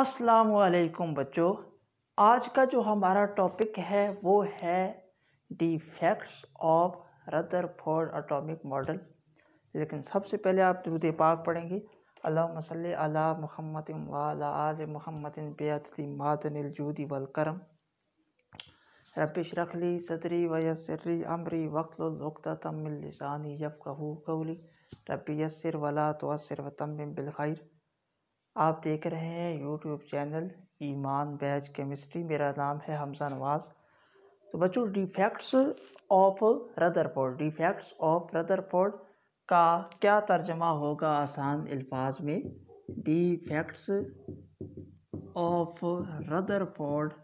अस्सलाम वालेकुम बच्चों आज का जो हमारा टॉपिक है वो है defects of of Rutherford atomic model लेकिन सबसे पहले आप दूध पाक पढ़ेंगे अल्लाह मसल अला महमद वाल महमद बेअती मादनजूदी वलकरम रबिश रखली सदरी वयसर्री अमरी वक्लुक्ता तमिलसानी यफ़ कहू कौली रबी यसर वला तो असर तम बिलखैर आप देख रहे हैं YouTube channel Iman Baig chemistry मेरा नाम है हमजा नवाज़ तो बच्चों defects of Rutherford defects of Rutherford का क्या तर्जमा होगा आसान अल्फाज में defects of Rutherford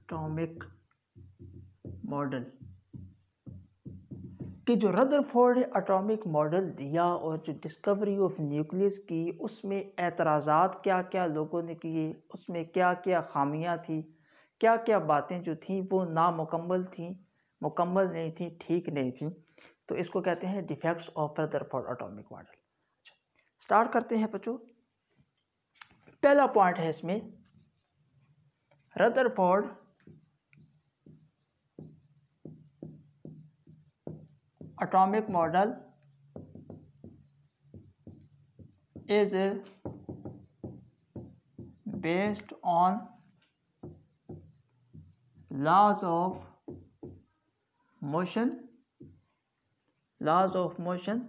atomic model कि जो रदरफोर्ड एटॉमिक मॉडल दिया और जो डिस्कवरी ऑफ न्यूक्लियस की उसमें एतराज़ात क्या क्या लोगों ने किए उसमें क्या क्या खामियां थी क्या क्या बातें जो थीं वो नामुकम्मल थी मुकम्मल नहीं थी ठीक नहीं थी तो इसको कहते हैं defects of Rutherford atomic model अच्छा स्टार्ट करते हैं बच्चों पहला पॉइंट है इसमें Rutherford atomic model is based on laws of motion laws of motion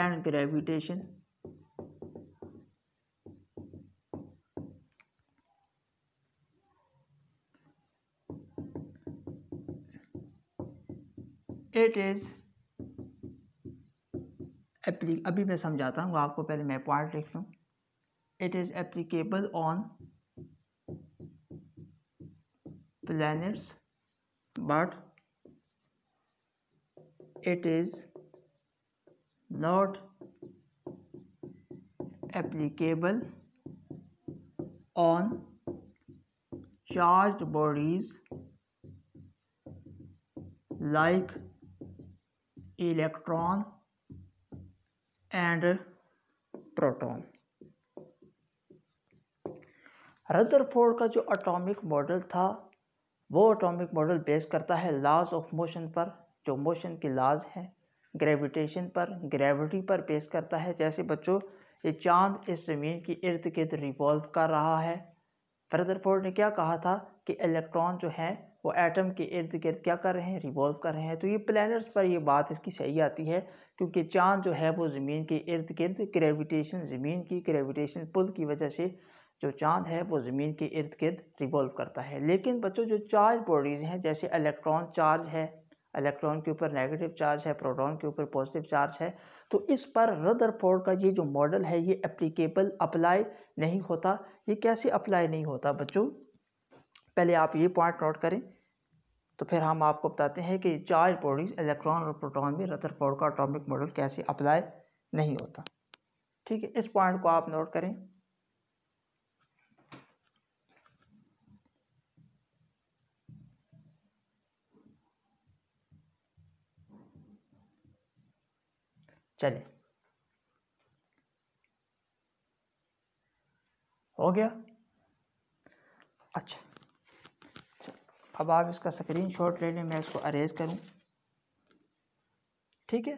and gravitation it is एप्ली अभी मैं समझाता हूँ आपको पहले मैं पॉइंट लिख लूँ it is applicable on planets but is not applicable on charge bodies like like electron and proton Rutherford का जो एटॉमिक मॉडल था वो एटॉमिक मॉडल बेस करता है लाज ऑफ मोशन पर जो मोशन की लाज है ग्रेविटेशन पर ग्रेविटी पर बेस करता है जैसे बच्चों ये चांद इस ज़मीन की इर्द गिर्द रिवॉल्व कर रहा है रदरफोर्ड ने क्या कहा था कि इलेक्ट्रॉन जो है वो एटम के इर्द गिर्द क्या कर रहे हैं रिवॉल्व कर रहे हैं तो ये प्लैनेट्स पर ये बात इसकी सही आती है क्योंकि चांद जो है वो ज़मीन के इर्द गिर्द ग्रेविटेशन ज़मीन की ग्रेविटेशन पुल की वजह से जो चांद है वो ज़मीन के इर्द गिर्द रिवॉल्व करता है लेकिन बच्चों जो चार्ज बॉडीज़ हैं जैसे इलेक्ट्रॉन चार्ज है इलेक्ट्रॉन के ऊपर नेगेटिव चार्ज है प्रोटॉन के ऊपर पॉजिटिव चार्ज है तो इस पर रदरफोर्ड का ये जो मॉडल है ये एप्लीकेबल अप्लाई नहीं होता ये कैसे अप्लाई नहीं होता बच्चों पहले आप ये पॉइंट नोट करें तो फिर हम आपको बताते हैं कि चार्ज बॉडीज इलेक्ट्रॉन और प्रोटॉन में फोर्ड का एटॉमिक मॉडल कैसे अप्लाई नहीं होता ठीक है इस पॉइंट को आप नोट करें चलिए हो गया अच्छा अब आप इसका स्क्रीन शॉट ले लें मैं इसको अरेज करूँ ठीक है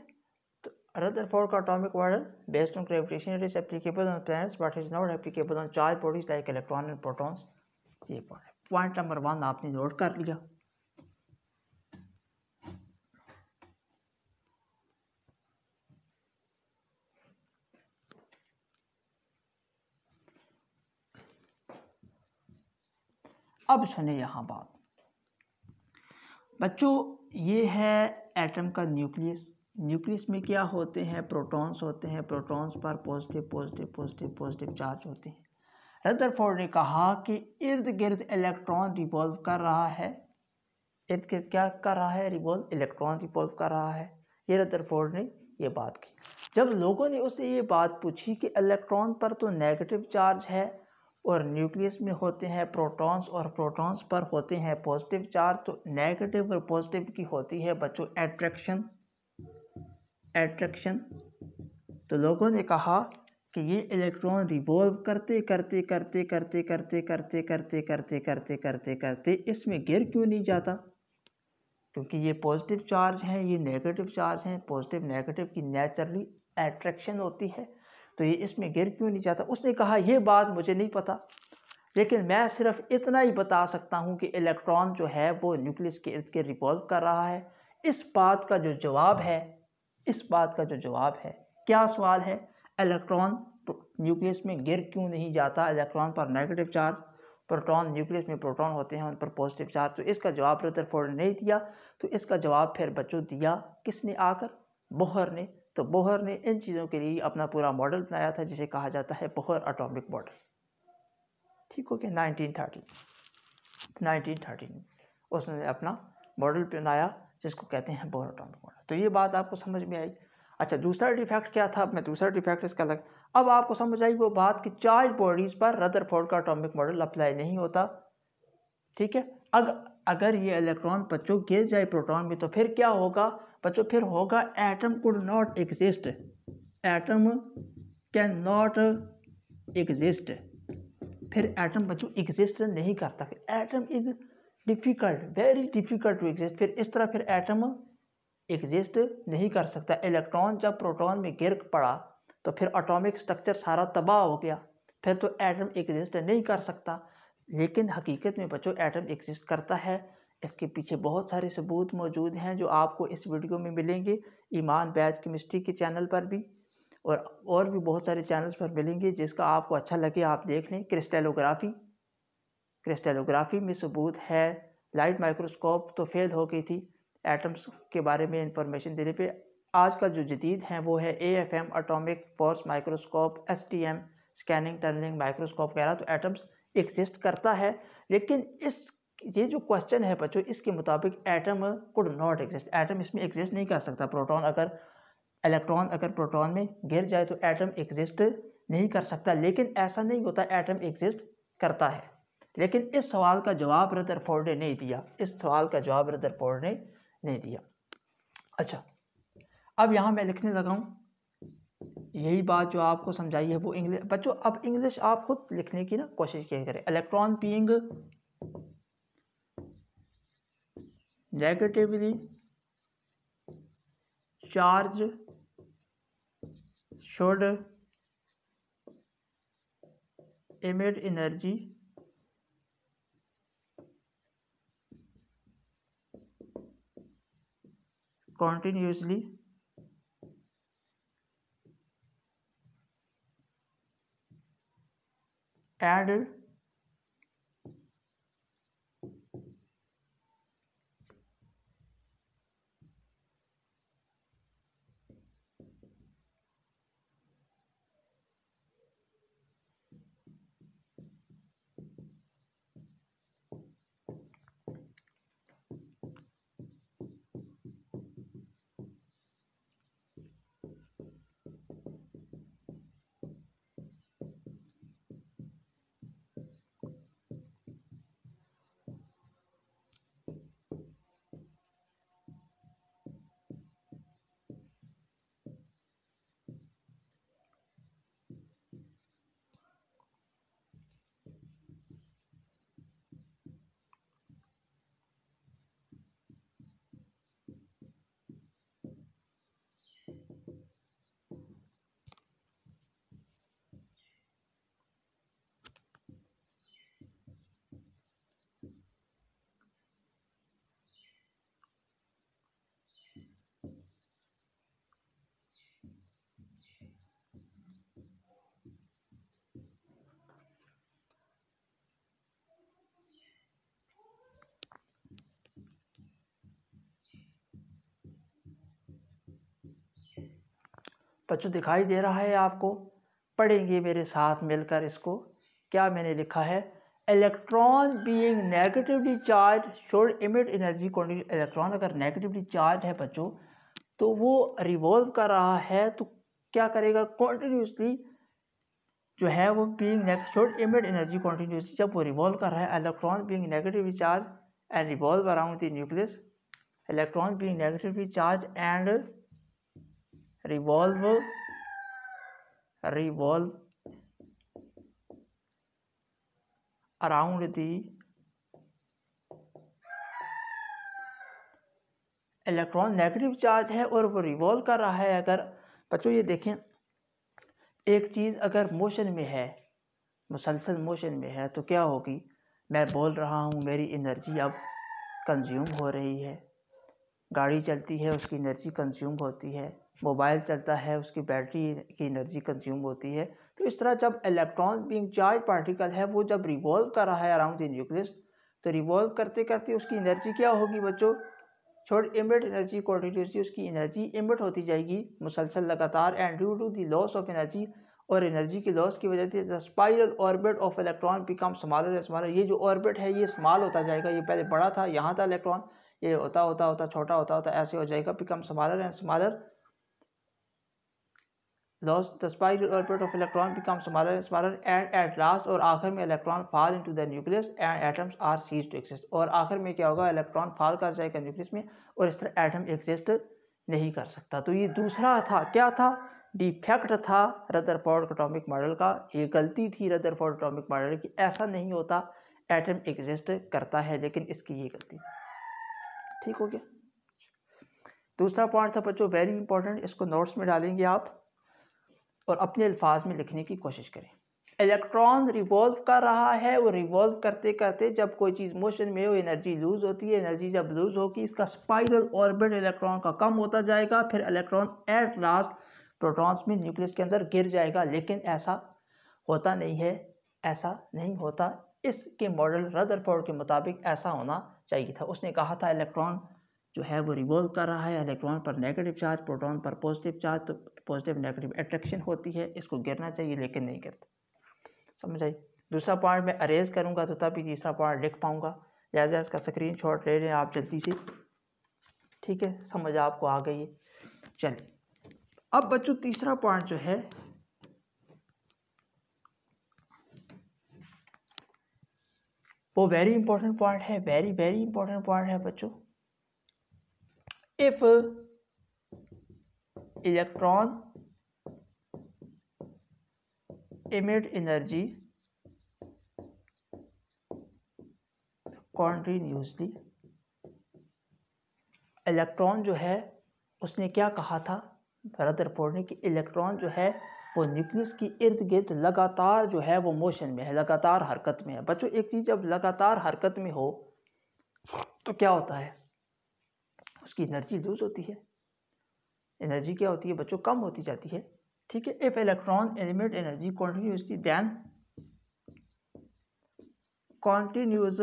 तो अरदर फॉर का atomic model based on gravitation it is applicable on planets but is not applicable on charge bodies like electron and protons ये पॉइंट पॉइंट नंबर वन आपने नोट कर लिया अब सुने यहाँ बात बच्चों ये है एटम का न्यूक्लियस न्यूक्लियस में क्या होते हैं प्रोटॉन्स होते हैं प्रोटॉन्स पर positive positive positive positive charge होते हैं रदरफोर्ड ने कहा कि इर्द गिर्द इलेक्ट्रॉन रिवॉल्व कर रहा है इर्द गिर्द क्या कर रहा है रिवॉल्व इलेक्ट्रॉन रिवॉल्व कर रहा है ये रदरफोर्ड ने ये बात की जब लोगों ने उससे ये बात पूछी कि इलेक्ट्रॉन पर तो नेगेटिव चार्ज है और न्यूक्लियस में होते हैं प्रोटॉन्स और प्रोटॉन्स पर होते हैं पॉजिटिव चार्ज तो नेगेटिव और पॉजिटिव की होती है बच्चों एट्रैक्शन एट्रैक्शन तो लोगों ने कहा कि ये इलेक्ट्रॉन रिवॉल्व करते करते करते करते करते करते करते करते करते करते करते इसमें गिर क्यों नहीं जाता क्योंकि ये पॉजिटिव चार्ज हैं ये नेगेटिव चार्ज हैं पॉजिटिव नेगेटिव की नेचुरली एट्रैक्शन होती है तो ये इसमें गिर क्यों नहीं जाता उसने कहा यह बात मुझे नहीं पता लेकिन मैं सिर्फ इतना ही बता सकता हूँ कि इलेक्ट्रॉन जो है वो न्यूक्लियस के इर्द गिर्द रिवॉल्व कर रहा है इस बात का जो जवाब है इस बात का जो जवाब है क्या सवाल है इलेक्ट्रॉन न्यूक्लियस में गिर क्यों नहीं जाता इलेक्ट्रॉन पर नेगेटिव चार्ज प्रोटॉन न्यूक्लियस में प्रोटॉन होते हैं उन पर पॉजिटिव चार्ज तो इसका जवाब रदरफोर्ड ने नहीं दिया तो इसका जवाब फिर बच्चों दिया किसने आकर बोहर ने तो बोहर ने इन चीज़ों के लिए अपना पूरा मॉडल बनाया था जिसे कहा जाता है बोहर अटोमिक मॉडल ठीक हो गया नाइनटीन थर्टीन नाइनटीन थर्टीन उसने अपना मॉडल बनाया जिसको कहते हैं बोहर अटोमिक मॉडल तो ये बात आपको समझ में आई अच्छा दूसरा डिफेक्ट क्या था मैं दूसरा डिफेक्ट इसका लग अब आपको समझ आई वो बात कि चार्ज बॉडीज़ पर फोर्ड का अटोमिक मॉडल अप्लाई नहीं होता ठीक है अगर अगर ये इलेक्ट्रॉन बच्चों गिर जाए प्रोटॉन में तो फिर क्या होगा बच्चों फिर होगा atom could not exist atom can not exist फिर एटम बच्चों एग्जिस्ट नहीं करता atom is difficult very difficult to exist फिर इस तरह फिर एटम एग्जिस्ट नहीं कर सकता इलेक्ट्रॉन जब प्रोटॉन में गिर पड़ा तो फिर ऑटोमिक स्ट्रक्चर सारा तबाह हो गया फिर तो एटम एग्जिस्ट नहीं कर सकता लेकिन हकीकत में बच्चों एटम एग्जिस्ट करता है इसके पीछे बहुत सारे सबूत मौजूद हैं जो आपको इस वीडियो में मिलेंगे ईमान बैज केमिस्ट्री के चैनल पर भी और और भी बहुत सारे चैनल्स पर मिलेंगे जिसका आपको अच्छा लगे आप देख लें क्रिस्टलोग्राफी क्रिस्टेलोग्राफी में सबूत है लाइट माइक्रोस्कोप तो फेल हो गई थी एटम्स के बारे में इंफॉर्मेशन देने पे आज का जो जदीद है वो है A F M atomic force microscope S T M scanning tunnelling microscope वगैरह तो एटम्स एग्जिस्ट करता है लेकिन इस ये जो क्वेश्चन है बच्चों इसके मुताबिक atom could not exist atom इसमें एग्जिस्ट नहीं कर सकता प्रोटॉन अगर इलेक्ट्रॉन अगर प्रोटॉन में गिर जाए तो एटम एग्जिस्ट नहीं कर सकता लेकिन ऐसा नहीं होता एटम एग्जिस्ट करता है लेकिन इस सवाल का जवाब फोर्ड ने नहीं दिया इस सवाल का जवाब फोर्ड ने नहीं दिया अच्छा अब यहाँ मैं लिखने लगा हूँ यही बात जो आपको समझाई है वो इंग्लिश बच्चों अब इंग्लिश आप खुद लिखने की ना कोशिश किया करें electron being negatively charge should emit energy continuously and बच्चों दिखाई दे रहा है आपको पढ़ेंगे मेरे साथ मिलकर इसको क्या मैंने लिखा है electron being negatively charge should emit energy quantity electron अगर नेगेटिवली चार्ज है बच्चों तो वो रिवॉल्व कर रहा है तो क्या करेगा कॉन्टीन्यूसली जो है वो being negative emit energy continuously जब वो रिवॉल्व कर रहा है electron being negatively charge and revolve around the nucleus electron being negatively charge and revolve revolve around the electron negative charge है और वो रिवॉल्व कर रहा है अगर बच्चों ये देखें एक चीज़ अगर मोशन में है मुसलसल मोशन में है तो क्या होगी मैं बोल रहा हूँ मेरी एनर्जी अब कंज्यूम हो रही है गाड़ी चलती है उसकी एनर्जी कंज्यूम होती है मोबाइल चलता है उसकी बैटरी की एनर्जी कंज्यूम होती है तो इस तरह जब इलेक्ट्रॉन बीइंग चार्ज पार्टिकल है वो जब रिवॉल्व कर रहा है अराउंड द न्यूक्लियस तो रिवॉल्व करते करते उसकी एनर्जी क्या होगी बच्चों छोड़ इमिट एनर्जी कॉन्टिन्यूसली उसकी एनर्जी इमिट होती जाएगी मुसलसल लगातार and due to the loss of energy और एनर्जी की लॉस की वजह से the spiral orbit of electron become smaller and smaller ये जो ऑर्बिट है ये स्मॉल होता जाएगा ये पहले बड़ा था यहाँ था इलेक्ट्रॉन ये होता होता होता छोटा होता होता ऐसे हो जाएगा become smaller and smaller Thus, the spiral orbit of electron becomes smaller and और आखिर में electron fall into the nucleus and atoms are cease to exist और आखिर में क्या होगा इलेक्ट्रॉन फॉल कर जाएगा न्यूक्लियस में और इस तरह एटम एग्जिस्ट नहीं कर सकता तो ये दूसरा था क्या था डिफेक्ट था रदरफोर्ड एटॉमिक मॉडल का ये गलती थी रदर एटॉमिक मॉडल की ऐसा नहीं होता एटम एग्जिस्ट करता है लेकिन इसकी ये गलती थी ठीक हो गया दूसरा पॉइंट था बच्चों वेरी इंपॉर्टेंट इसको नोट्स में डालेंगे आप और अपने अल्फाज में लिखने की कोशिश करें इलेक्ट्रॉन रिवॉल्व कर रहा है और रिवॉल्व करते करते जब कोई चीज़ मोशन में हो एनर्जी लूज़ होती है एनर्जी जब लूज़ होगी इसका स्पाइरल ऑर्बिट इलेक्ट्रॉन का कम होता जाएगा फिर इलेक्ट्रॉन एट लास्ट प्रोटॉन्स में न्यूक्लियस के अंदर गिर जाएगा लेकिन ऐसा होता नहीं है ऐसा नहीं होता इसके मॉडल रदरफोर्ड के मुताबिक ऐसा होना चाहिए था उसने कहा था इलेक्ट्रॉन जो है वो रिवॉल्व कर रहा है इलेक्ट्रॉन पर नेगेटिव चार्ज प्रोटॉन पर पॉजिटिव चार्ज तो पॉजिटिव नेगेटिव अट्रैक्शन होती है इसको गिरना चाहिए लेकिन नहीं गिरता समझ आई दूसरा पार्ट मैं अरेज करूँगा तो तभी तीसरा पार्ट लिख पाऊँगा लिहाजा इसका स्क्रीन शॉट ले लें आप जल्दी से ठीक है समझ आपको आ गई है चलिए अब बच्चों तीसरा पार्ट जो है वो वेरी इंपॉर्टेंट पार्ट है वेरी वेरी इंपॉर्टेंट पार्ट है बच्चों if electron emit energy continuously electron जो है उसने क्या कहा था रदरफोर्ड ने कि इलेक्ट्रॉन जो है वो न्यूक्लियस की इर्द गिर्द लगातार जो है वो मोशन में है लगातार हरकत में है बच्चों एक चीज़ जब लगातार हरकत में हो तो क्या होता है उसकी एनर्जी लूज होती है एनर्जी क्या होती है बच्चों कम होती जाती है ठीक है if electron element energy continuously then continuous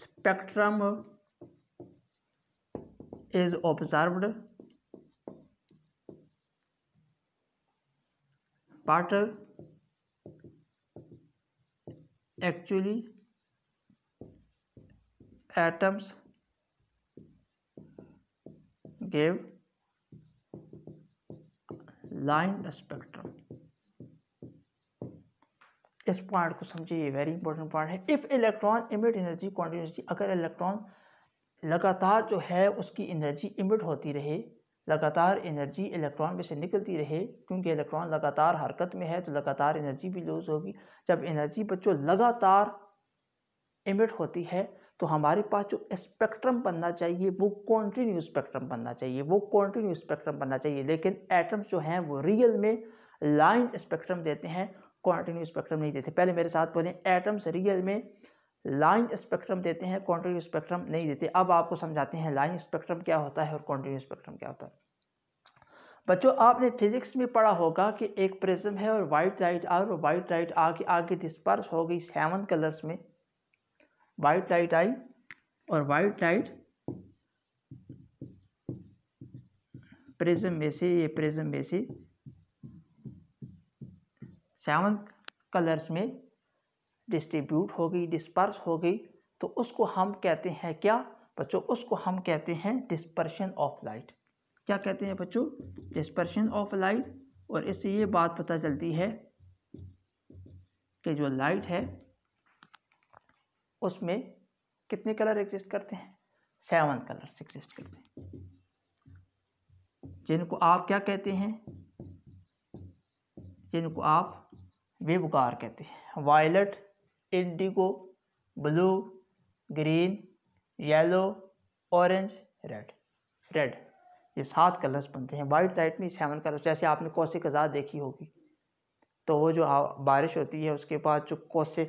spectrum is observed but actually atoms sensitive line spectrum इस पॉइंट को समझिए ये वेरी इंपॉर्टेंट पॉइंट है if electron emit energy continuously अगर इलेक्ट्रॉन लगातार जो है उसकी एनर्जी इमिट होती रहे लगातार एनर्जी इलेक्ट्रॉन में से निकलती रहे क्योंकि इलेक्ट्रॉन लगातार हरकत में है तो लगातार एनर्जी भी लूज होगी जब एनर्जी बच्चों लगातार इमिट होती है तो हमारे पास जो स्पेक्ट्रम बनना चाहिए वो कॉन्टीन्यू स्पेक्ट्रम बनना चाहिए वो कॉन्टीन्यू स्पेक्ट्रम बनना चाहिए लेकिन एटम्स जो हैं वो रियल में लाइन स्पेक्ट्रम देते हैं कॉन्टीन्यू स्पेक्ट्रम नहीं देते पहले मेरे साथ बोले एटम्स रियल में लाइन स्पेक्ट्रम देते हैं कॉन्टीन्यू स्पेक्ट्रम नहीं देते अब आपको समझाते हैं लाइन स्पेक्ट्रम क्या होता है और कॉन्टीन्यू स्पेक्ट्रम क्या होता है बच्चों आपने फिजिक्स में पढ़ा होगा कि एक प्रिज्म है और वाइट लाइट और वाइट लाइट आके आगे डिस्पर्स हो गई सेवन कलर्स में वाइट लाइट आई और वाइट लाइट प्रिज्म में से ये प्रिज्म में से सेवन कलर्स में डिस्ट्रीब्यूट हो गई डिस्पर्स हो गई तो उसको हम कहते हैं क्या बच्चों उसको हम कहते हैं डिस्पर्शन ऑफ लाइट क्या कहते हैं बच्चों डिस्पर्शन ऑफ लाइट और इससे ये बात पता चलती है कि जो लाइट है उसमें कितने कलर एग्जिस्ट करते हैं सेवन कलर्स एग्जिस्ट करते हैं जिनको आप क्या कहते हैं जिनको आप वेबकार कहते हैं violet indigo blue green yellow orange red red ये सात कलर्स बनते हैं वाइट लाइट में सेवन कलर्स जैसे आपने कोसे कज़ा देखी होगी तो वो जो बारिश होती है उसके बाद जो कोसे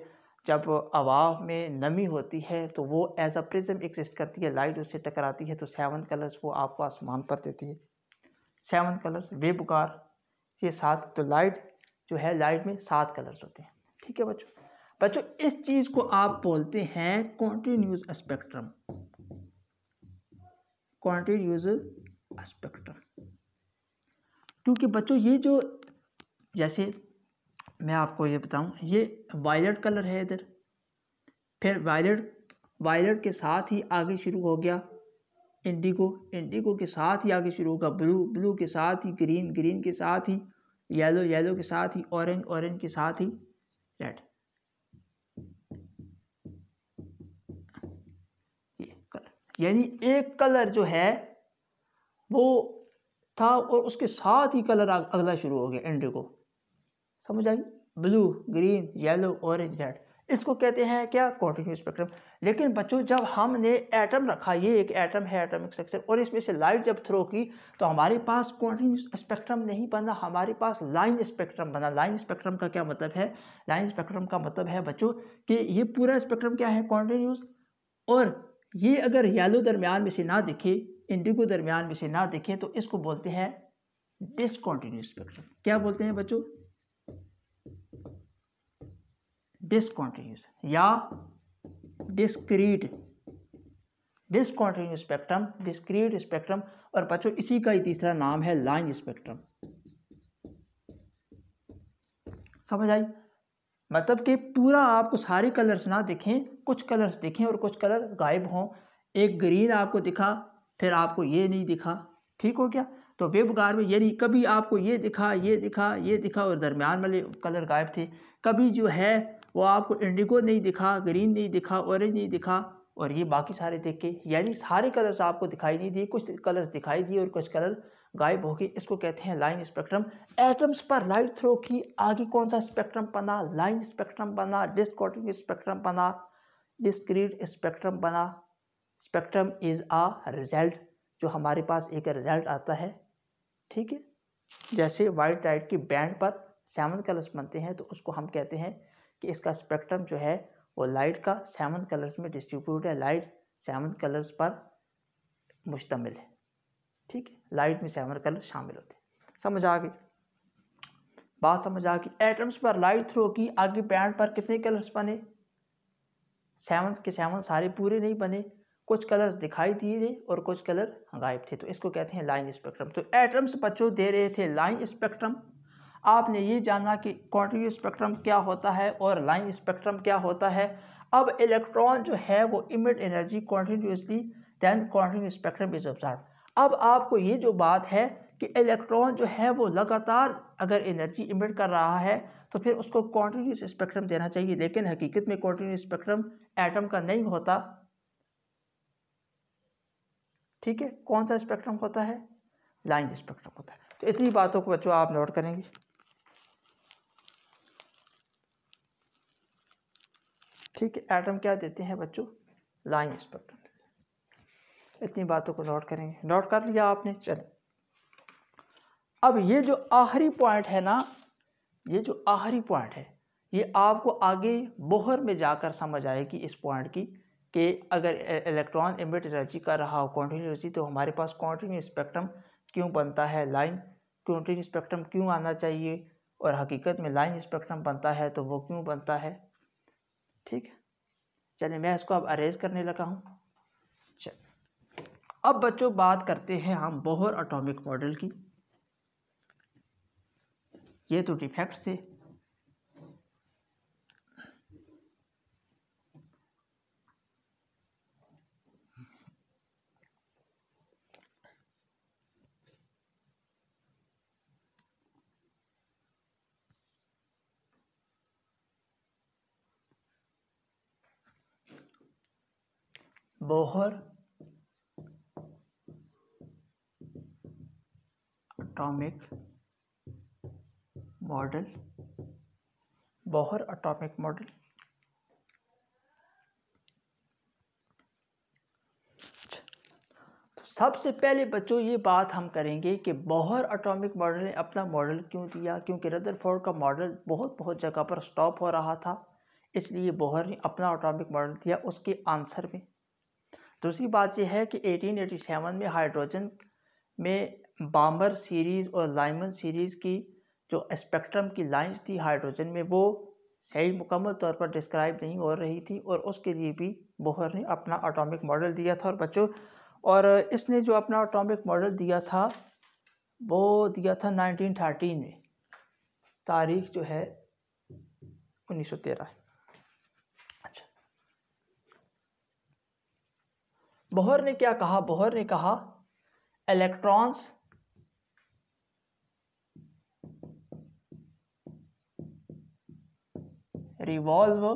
जब हवा में नमी होती है तो वो एज अ प्रिज्म एग्जिस्ट करती है लाइट उससे टकराती है तो सेवन कलर्स वो आपको आसमान पर देती है सेवन कलर्स वेबुकार ये सात तो लाइट जो है लाइट में सात कलर्स होते हैं ठीक है बच्चों बच्चों इस चीज़ को आप बोलते हैं कॉन्टीन्यूज स्पेक्ट्रम कॉन्टीन्यूज स्पेक्ट्रम क्योंकि बच्चों ये जो जैसे मैं आपको ये बताऊं ये वायलट कलर है इधर फिर वायलट वायलट के साथ ही आगे शुरू हो गया इंडिगो इंडिगो के साथ ही आगे शुरू होगा ब्लू ब्लू के साथ ही ग्रीन ग्रीन के साथ ही येलो येलो के साथ ही ऑरेंज ऑरेंज के साथ ही रेड यानी एक कलर जो है वो था और उसके साथ ही कलर अगला शुरू हो गया इंडिगो समझ आई blue green yellow orange red इसको कहते हैं क्या कॉन्टिन्यू स्पेक्ट्रम लेकिन बच्चों जब हमने एटम रखा ये एक एटम है एटमिक स्ट्रक्चर और इसमें से लाइट जब थ्रो की तो हमारे पास कॉन्टिन्यू स्पेक्ट्रम नहीं बना हमारे पास लाइन स्पेक्ट्रम बना लाइन स्पेक्ट्रम का क्या मतलब है लाइन स्पेक्ट्रम का मतलब है बच्चों कि ये पूरा स्पेक्ट्रम क्या है कॉन्टिन्यूस और ये अगर येलो दरमियान में से ना दिखे इंडिगो दरमियान में से ना दिखे तो इसको बोलते हैं डिसकॉन्टिन्यू स्पेक्ट्रम क्या बोलते हैं बच्चों डिसकॉन्टीन्यूस या discrete discontinuous spectrum discrete spectrum और बच्चों इसी का ही तीसरा नाम है लाइन स्पेक्ट्रम समझ आई मतलब कि पूरा आपको सारे कलर्स ना दिखें कुछ कलर्स दिखें और कुछ कलर गायब हों एक ग्रीन आपको दिखा फिर आपको ये नहीं दिखा ठीक हो गया तो वेबगार में यदि कभी आपको ये दिखा ये दिखा ये दिखा और दरमियान वाले कलर गायब थे कभी जो है वो आपको इंडिगो नहीं दिखा ग्रीन नहीं दिखा ऑरेंज नहीं दिखा और ये बाकी सारे देखे यानी सारे कलर्स आपको दिखाई नहीं दिए कुछ कलर्स दिखाई दिए और कुछ कलर गायब हो गए इसको कहते हैं लाइन स्पेक्ट्रम एटम्स पर लाइट थ्रो की आगे कौन सा स्पेक्ट्रम बना लाइन स्पेक्ट्रम बना डिस्कॉटिक स्पेक्ट्रम बना डिस्क्रीट स्पेक्ट्रम बना स्पेक्ट्रम इज़ आ रिजल्ट जो हमारे पास एक रिजल्ट आता है ठीक है जैसे वाइट लाइट की बैंड पर सेवन कलर्स बनते हैं तो उसको हम कहते हैं कि इसका स्पेक्ट्रम जो है वो लाइट का सेवन कलर्स में डिस्ट्रीब्यूट है लाइट सेवन कलर्स पर मुश्तमिल है ठीक है लाइट में सेवन कलर शामिल होते समझ आ गई बात समझ आ गई एटम्स पर लाइट थ्रो की आगे पैंट पर कितने कलर्स बने सेवन के सेवन सारे पूरे नहीं बने कुछ कलर्स दिखाई दिए थे और कुछ कलर गायब थे तो इसको कहते हैं लाइन स्पेक्ट्रम तो एटम्स बच्चों दे रहे थे लाइन स्पेक्ट्रम आपने ये जाना कि कॉन्टिन्यू स्पेक्ट्रम क्या होता है और लाइन स्पेक्ट्रम क्या होता है अब इलेक्ट्रॉन जो है वो emit energy continuously then continue spectrum is observe अब आपको ये जो बात है कि इलेक्ट्रॉन जो है वो लगातार अगर एनर्जी इमिट कर रहा है तो फिर उसको कॉन्टिन्यूस स्पेक्ट्रम देना चाहिए लेकिन हकीकत में कॉन्टिन्यू स्पेक्ट्रम एटम का नहीं होता ठीक है कौन सा स्पेक्ट्रम होता है लाइन स्पेक्ट्रम होता है तो इतनी बातों को बच्चों आप नोट करेंगे ठीक है एटम क्या देते हैं बच्चों लाइन स्पेक्ट्रम इतनी बातों को नोट करेंगे नोट कर लिया आपने चले अब ये जो आखिरी पॉइंट है ना ये जो आखिरी पॉइंट है ये आपको आगे बोहर में जाकर समझ आएगी इस पॉइंट की कि अगर इलेक्ट्रॉन इमिट एनर्जी कर रहा हो कॉन्टिन्यूसली तो हमारे पास कॉन्टिन्यू स्पेक्ट्रम क्यों बनता है लाइन कॉन्टिन्यू स्पेक्ट्रम क्यों आना चाहिए और हकीकत में लाइन स्पेक्ट्रम बनता है तो वो क्यों बनता है ठीक है चलिए मैं इसको अब अरेज करने लगा हूँ चल अब बच्चों बात करते हैं हम बोहर एटॉमिक मॉडल की ये तो डिफेक्ट से Bohr atomic model Bohr atomic model तो सबसे पहले बच्चों ये बात हम करेंगे कि बोहर एटॉमिक मॉडल ने अपना मॉडल क्यों दिया क्योंकि रदरफोर्ड का मॉडल बहुत बहुत जगह पर स्टॉप हो रहा था इसलिए बोहर ने अपना एटॉमिक मॉडल दिया उसके आंसर में दूसरी बात यह है कि 1887 में हाइड्रोजन में बामर सीरीज़ और लाइमन सीरीज़ की जो स्पेक्ट्रम की लाइंस थी हाइड्रोजन में वो सही मुकम्मल तौर पर डिस्क्राइब नहीं हो रही थी और उसके लिए भी बोहर ने अपना ऑटोमिक मॉडल दिया था और बच्चों और इसने जो अपना ऑटोमिक मॉडल दिया था वो दिया था 1913 में तारीख जो है 1913 बोहर ने क्या कहा बोहर ने कहा electrons revolve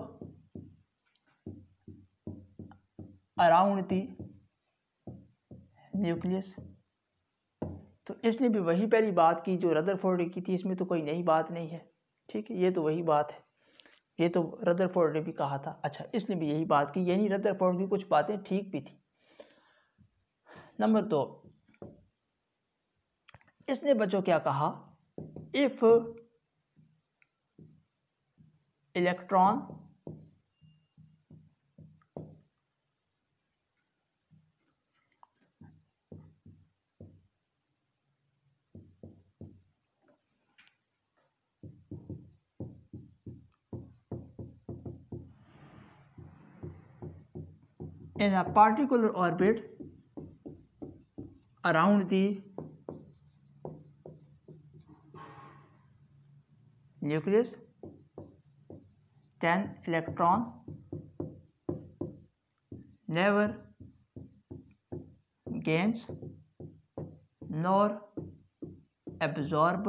around the nucleus तो इसने भी वही पहली बात की जो रदरफोर्ड ने की थी इसमें तो कोई नई बात नहीं है ठीक है ये तो वही बात है ये तो रदरफोर्ड ने भी कहा था अच्छा इसने भी यही बात की यानी रदरफोर्ड की कुछ बातें ठीक भी थी नंबर दो इसने बच्चों क्या कहा if electron in a particular orbit around the nucleus then electron never gains nor absorb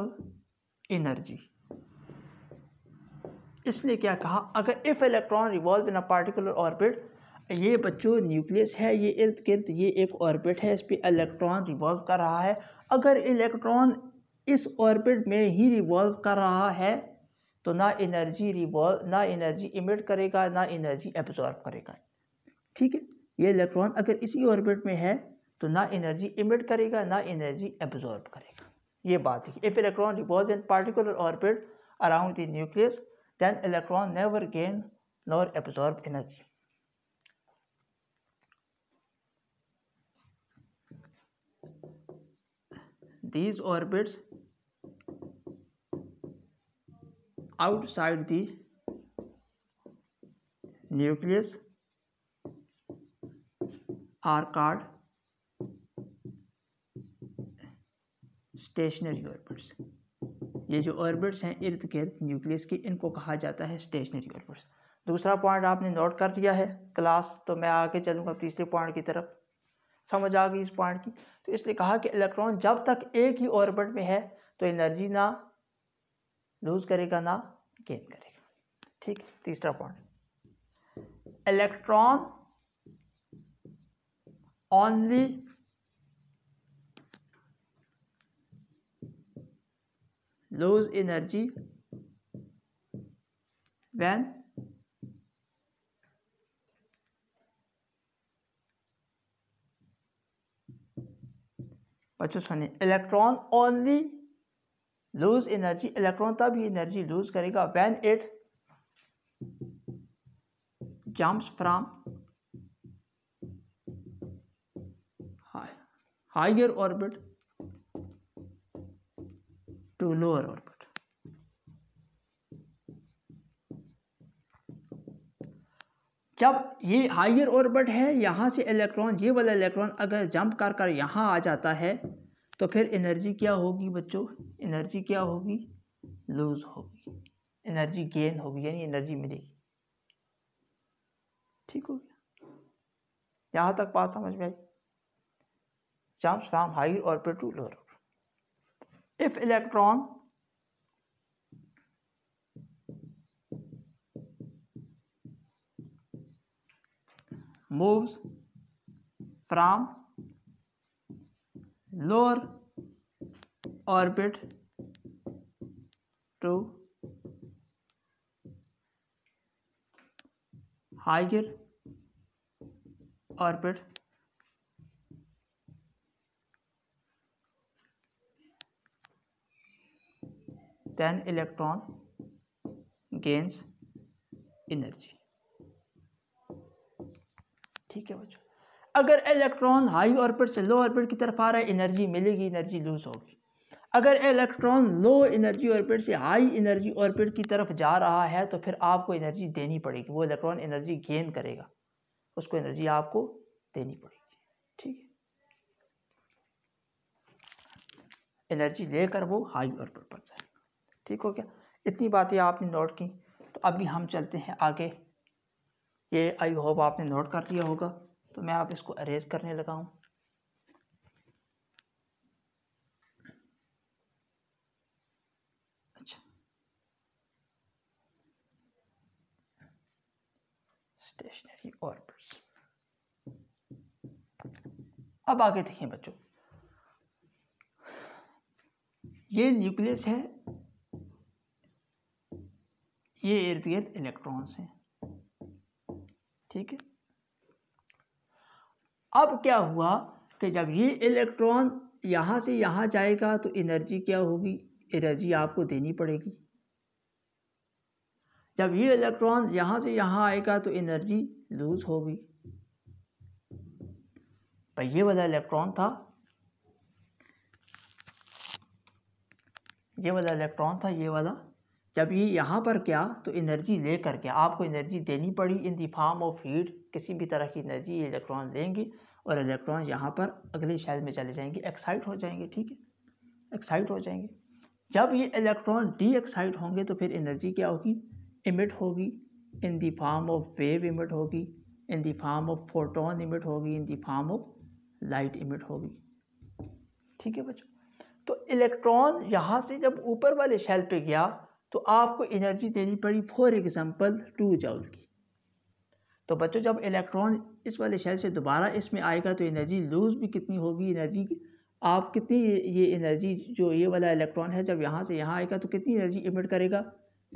energy इसलिए क्या कहा अगर if electron revolve in a particular orbit ये बच्चों न्यूक्लियस है ये इर्द गिर्द ये एक ऑर्बिट है इस पर इलेक्ट्रॉन रिवॉल्व कर रहा है अगर इलेक्ट्रॉन इस ऑर्बिट में ही रिवॉल्व कर रहा है तो ना एनर्जी रिवॉल्व ना एनर्जी इमिट करेगा ना एनर्जी एब्जॉर्ब करेगा ठीक है ये इलेक्ट्रॉन अगर इसी ऑर्बिट में है तो ना एनर्जी इमिट करेगा ना एनर्जी एब्जॉर्ब करेगा ये बात है if electron revolve in particular orbit around the nucleus then electron never gain nor absorb energy these orbits outside the nucleus are called stationary orbits ये जो ऑर्बिट्स हैं इर्द गिर्द न्यूक्लियस की इनको कहा जाता है स्टेशनरी ऑर्बिट्स दूसरा पॉइंट आपने नोट कर लिया है क्लास तो मैं आगे चलूँगा तीसरे पॉइंट की तरफ समझ आ गई इस पॉइंट की तो इसलिए कहा कि इलेक्ट्रॉन जब तक एक ही ऑर्बिट में है तो एनर्जी ना लूज करेगा ना गेन करेगा ठीक है तीसरा point electron only lose energy when बच्चों सुनिए electron only lose energy electron तब ही एनर्जी लूज करेगा when it jumps from higher orbit to lower orbit जब ये हायर ऑर्बिट है यहाँ से इलेक्ट्रॉन ये वाला इलेक्ट्रॉन अगर जंप कर कर यहाँ आ जाता है तो फिर एनर्जी क्या होगी बच्चों एनर्जी क्या होगी लूज़ होगी एनर्जी गेन होगी यानी एनर्जी मिलेगी ठीक हो गया यहाँ तक बात समझ में आई jump from higher orbit to lower orbit if electron moves from lower orbit to higher orbit then electron gains energy ठीक है बच्चों अगर इलेक्ट्रॉन हाई ऑर्बिट से लो ऑर्बिट की तरफ आ रहा है एनर्जी मिलेगी एनर्जी लूज होगी अगर इलेक्ट्रॉन लो एनर्जी ऑर्बिट से हाई एनर्जी ऑर्बिट की तरफ जा रहा है तो फिर आपको एनर्जी देनी पड़ेगी वो इलेक्ट्रॉन एनर्जी गेन करेगा उसको एनर्जी आपको देनी पड़ेगी ठीक है एनर्जी लेकर वो हाई ऑर्बिट पर जाएगा ठीक हो गया इतनी बातें आपने नोट की तो अभी हम चलते हैं आगे ये आई होप आपने नोट कर दिया होगा तो मैं आप इसको अरेज करने लगा हूँ अच्छा स्टेशनरी ऑर्बिट्स अब आगे देखें बच्चों ये न्यूक्लियस है ये इर्द गिर्द इलेक्ट्रॉन्स हैं ठीक है अब क्या हुआ कि जब ये इलेक्ट्रॉन यहाँ से यहाँ जाएगा तो एनर्जी क्या होगी एनर्जी आपको देनी पड़ेगी जब ये इलेक्ट्रॉन यहाँ से यहाँ आएगा तो एनर्जी लूज होगी तो ये वाला इलेक्ट्रॉन था ये वाला इलेक्ट्रॉन था ये वाला जब ये यहाँ पर क्या तो एनर्जी लेकर क्या आपको एनर्जी देनी पड़ी in the form of heat किसी भी तरह की एनर्जी ये इलेक्ट्रॉन लेंगे और इलेक्ट्रॉन यहाँ पर अगले शैल में चले जाएंगे एक्साइट हो जाएंगे ठीक है एक्साइट हो जाएंगे जब ये इलेक्ट्रॉन डी एक्साइट होंगे तो फिर एनर्जी क्या होगी इमिट होगी in the form of wave emit होगी in the form of photon emit होगी in the form of light emit होगी ठीक है बच्चों तो इलेक्ट्रॉन यहाँ से जब ऊपर वाले शेल पे गया तो आपको एनर्जी देनी पड़ी फॉर एग्ज़ाम्पल टू जाउल की तो बच्चों जब इलेक्ट्रॉन इस वाले शेल से दोबारा इसमें आएगा तो एनर्जी लूज़ भी कितनी होगी एनर्जी आप कितनी ये एनर्जी जो ये वाला इलेक्ट्रॉन है जब यहाँ से यहाँ आएगा तो कितनी एनर्जी इमिट करेगा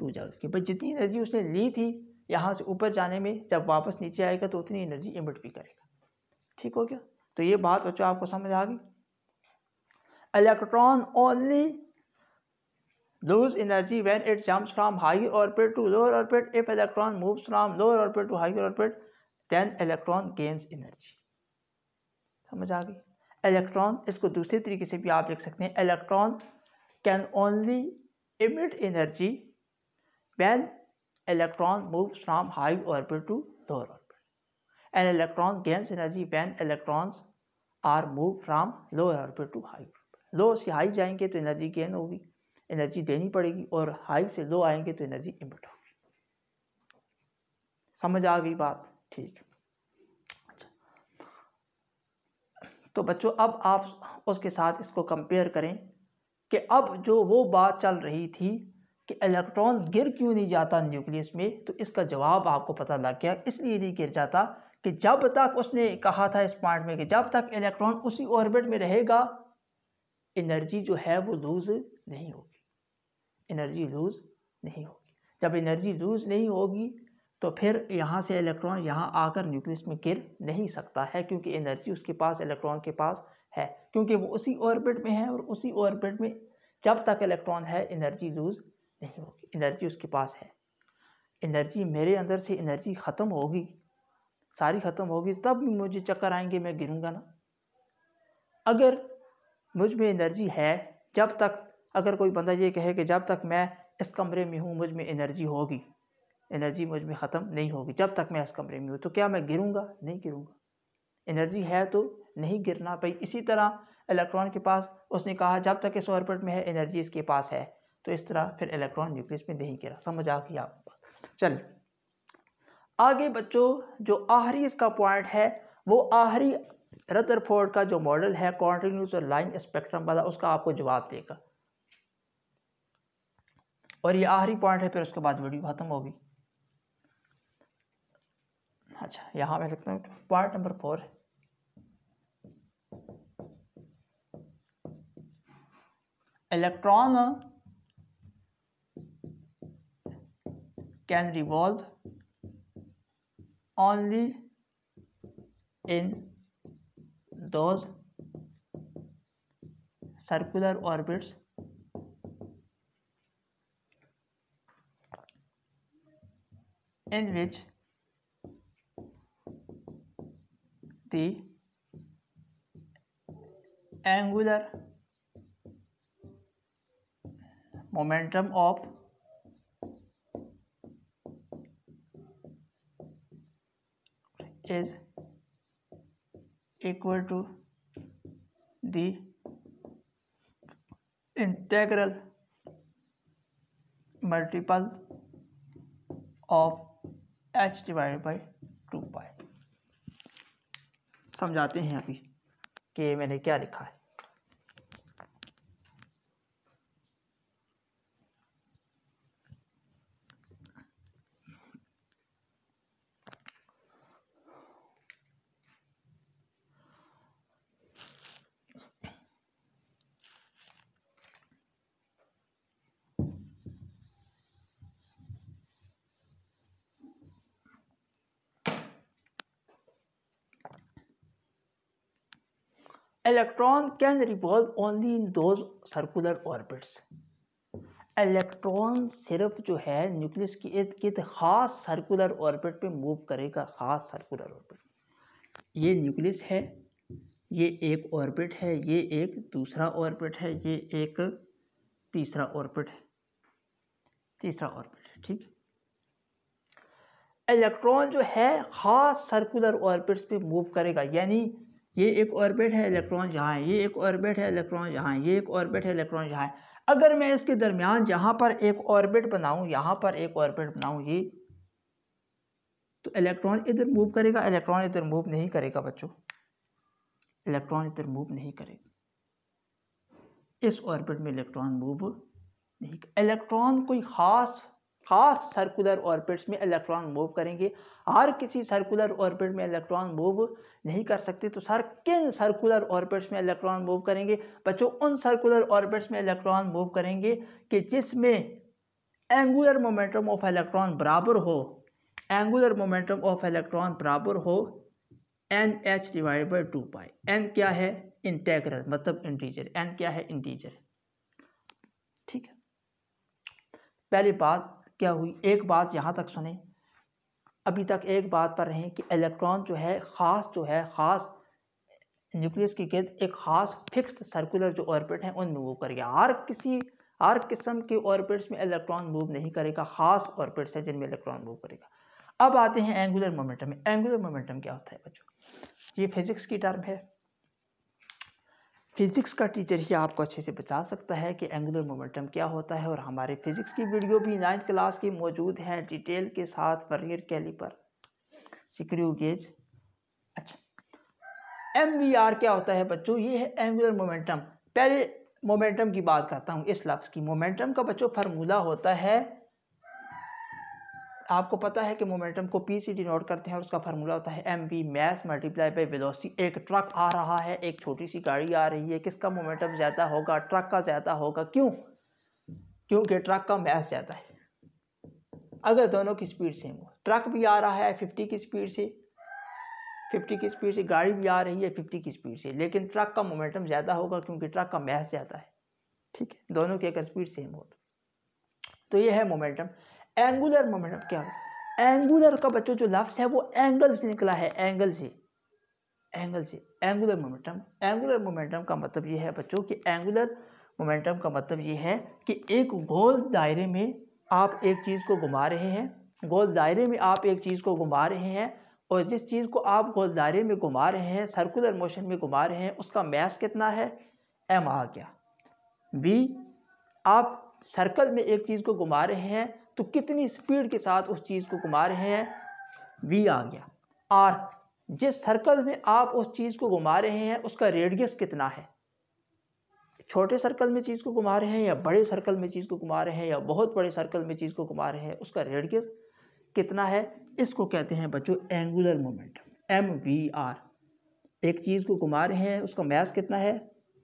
टू जाउल की भाई जितनी एनर्जी उसने ली थी यहाँ से ऊपर जाने में जब वापस नीचे आएगा तो उतनी एनर्जी इमिट भी करेगा ठीक हो गया तो ये बात बच्चों आपको समझ आ गई electron only lose energy when it jumps from high orbit to lower orbit if electron moves from lower orbit to higher orbit then electron gains energy समझ आ गई इलेक्ट्रॉन इसको दूसरे तरीके से भी आप लिख सकते हैं electron can only emit energy when electron moves from high orbit to lower orbit and electron gains energy when electrons are moved from lower orbit to high orbit low से high जाएंगे तो energy gain होगी energy देनी पड़ेगी और high से लो आएंगे तो एनर्जी इमिट होगी समझ आ गई बात ठीक अच्छा तो बच्चों अब आप उसके साथ इसको कंपेयर करें कि अब जो वो बात चल रही थी कि इलेक्ट्रॉन गिर क्यों नहीं जाता न्यूक्लियस में तो इसका जवाब आपको पता लग गया इसलिए नहीं गिर जाता कि जब तक उसने कहा था इस पॉइंट में कि जब तक इलेक्ट्रॉन उसी ऑर्बिट में रहेगा एनर्जी जो है वो लूज़ नहीं होगी एनर्जी लूज़ नहीं होगी जब एनर्जी लूज़ नहीं होगी तो फिर यहाँ से इलेक्ट्रॉन यहाँ आकर न्यूक्लियस में गिर नहीं सकता है क्योंकि एनर्जी उसके पास इलेक्ट्रॉन के पास है क्योंकि वो उसी ऑर्बिट में है और उसी ऑर्बिट में जब तक इलेक्ट्रॉन है एनर्जी लूज़ नहीं होगी एनर्जी उसके पास है एनर्जी मेरे अंदर से एनर्जी ख़त्म होगी सारी ख़त्म होगी तब भी मुझे चक्कर आएंगे मैं गिरूँगा ना अगर मुझ में एनर्जी है जब तक अगर कोई बंदा ये कहे कि जब तक मैं इस कमरे में हूँ मुझ में एनर्जी होगी एनर्जी मुझ में ख़त्म नहीं होगी जब तक मैं इस कमरे में हूँ तो क्या मैं गिरूँगा नहीं गिरूँगा एनर्जी है तो नहीं गिरना पाई इसी तरह इलेक्ट्रॉन के पास उसने कहा जब तक इस ऑर्बिट में है एनर्जी इसके पास है तो इस तरह फिर इलेक्ट्रॉन न्यूक्लियस में नहीं गिरा समझ आ गई आप चलिए आगे बच्चों जो आखिरी इसका पॉइंट है वो आखिरी रदरफोर्ड का जो मॉडल है कॉन्टीन्यूस और लाइन स्पेक्ट्रम वाला उसका आपको जवाब देगा और ये आखिरी पॉइंट है फिर उसके बाद वीडियो ख़त्म होगी अच्छा यहाँ मैं लिखता हूँ point number four electron can revolve only in those circular orbits in which the angular momentum of is equal to the integral multiple of h divide by two pi समझाते हैं अभी कि मैंने क्या लिखा है electron can revolve only in those circular orbits electron सिर्फ जो है न्यूक्लियस की इर्द गिर्द खास सर्कुलर ऑर्बिट पे मूव करेगा खास सर्कुलर ऑर्बिट ये न्यूक्लियस है ये एक ऑर्बिट है ये एक दूसरा ऑर्बिट है ये एक तीसरा ऑर्बिट है तीसरा ऑर्बिट है ठीक इलेक्ट्रॉन जो है खास सर्कुलर ऑर्बिट्स पे मूव करेगा यानी ये एक ऑर्बिट है इलेक्ट्रॉन जहाँ ये एक ऑर्बिट है इलेक्ट्रॉन जहाँ ये एक ऑर्बिट है इलेक्ट्रॉन जहाँ अगर मैं इसके दरमियान जहाँ पर एक ऑर्बिट बनाऊँ यहाँ पर एक ऑर्बिट बनाऊँ ये तो इलेक्ट्रॉन इधर मूव करेगा इलेक्ट्रॉन इधर मूव नहीं करेगा बच्चों इलेक्ट्रॉन इधर मूव नहीं करेगा इस ऑर्बिट में इलेक्ट्रॉन मूव नहीं इलेक्ट्रॉन कोई ख़ास खास सर्कुलर ऑर्बिट्स में इलेक्ट्रॉन मूव करेंगे हर किसी सर्कुलर ऑर्बिट में इलेक्ट्रॉन मूव नहीं कर सकते तो सर किन सर्कुलर ऑर्बिट्स में इलेक्ट्रॉन मूव करेंगे बच्चों उन सर्कुलर ऑर्बिट्स में इलेक्ट्रॉन मूव करेंगे कि जिसमें एंगुलर मोमेंटम ऑफ इलेक्ट्रॉन बराबर हो एंगुलर मोमेंटम ऑफ इलेक्ट्रॉन बराबर हो n h divide by two pi n क्या है इंटेग्रल मतलब इंटीजर एन क्या है इंटीजर ठीक है पहली बात क्या हुई एक बात यहाँ तक सुने अभी तक एक बात पर रहें कि इलेक्ट्रॉन जो है ख़ास जो है ख़ास न्यूक्लियस की गेंद एक ख़ास फिक्स्ड सर्कुलर जो ऑर्बिट है उनमें मूव करेगा हर किसी हर किस्म के ऑर्बिट्स में इलेक्ट्रॉन मूव नहीं करेगा ख़ास ऑर्बिट्स है जिनमें इलेक्ट्रॉन मूव करेगा अब आते हैं एंगुलर मोमेंटम में एंगुलर मोमेंटम क्या होता है बच्चों ये फिज़िक्स की टर्म है फिज़िक्स का टीचर ही आपको अच्छे से बता सकता है कि एंगुलर मोमेंटम क्या होता है और हमारे फिज़िक्स की वीडियो भी नाइन्थ क्लास की मौजूद हैं डिटेल के साथ वर्नियर कैलिपर सिक्रू गेज अच्छा एम वी आर क्या होता है बच्चों ये है एंगुलर मोमेंटम पहले मोमेंटम की बात करता हूँ इस लफ्ज़ की मोमेंटम का बच्चों फार्मूला होता है आपको पता है कि मोमेंटम को पी डी डिनोट करते हैं और उसका फार्मूला होता है m v mass multiply by velocity एक ट्रक आ रहा है एक छोटी सी गाड़ी आ रही है किसका मोमेंटम ज़्यादा होगा ट्रक का ज़्यादा होगा क्यों क्योंकि ट्रक का मैथ ज़्यादा है अगर दोनों की स्पीड सेम हो ट्रक भी आ रहा है फिफ्टी की स्पीड से फिफ्टी की स्पीड से गाड़ी भी आ रही है फिफ्टी की स्पीड से लेकिन ट्रक का मोमेंटम ज़्यादा होगा क्योंकि ट्रक का मैथ ज़्यादा है ठीक है दोनों की अगर स्पीड सेम हो तो।, तो ये है मोमेंटम एंगुलर मोमेंटम क्या होगा एंगुलर का बच्चों जो लफ्स है वो एंगल से निकला है एंगल से एंगल से एंगुलर मोमेंटम एंगुलर मोमेंटम का मतलब ये है बच्चों कि एंगुलर मोमेंटम का मतलब ये है कि एक गोल दायरे में आप एक चीज़ को घुमा रहे हैं गोल दायरे में आप एक चीज़ को घुमा रहे हैं और जिस चीज़ को आप गोल दायरे में घुमा रहे हैं सर्कुलर मोशन में घुमा रहे हैं उसका मैस कितना है एम आ गया बी आप सर्कल में एक चीज़ को घुमा रहे हैं तो कितनी स्पीड के साथ उस चीज़ को घुमा रहे हैं वी आ गया आर जिस सर्कल में आप उस चीज़ को घुमा रहे हैं उसका रेडियस कितना है छोटे सर्कल में चीज़ को घुमा रहे हैं या बड़े सर्कल में चीज़ को घुमा रहे हैं या बहुत बड़े सर्कल में चीज़ को घुमा रहे हैं उसका रेडियस कितना है इसको कहते हैं बच्चों angular moment m v r एक चीज़ को घुमा रहे हैं उसका मैस कितना है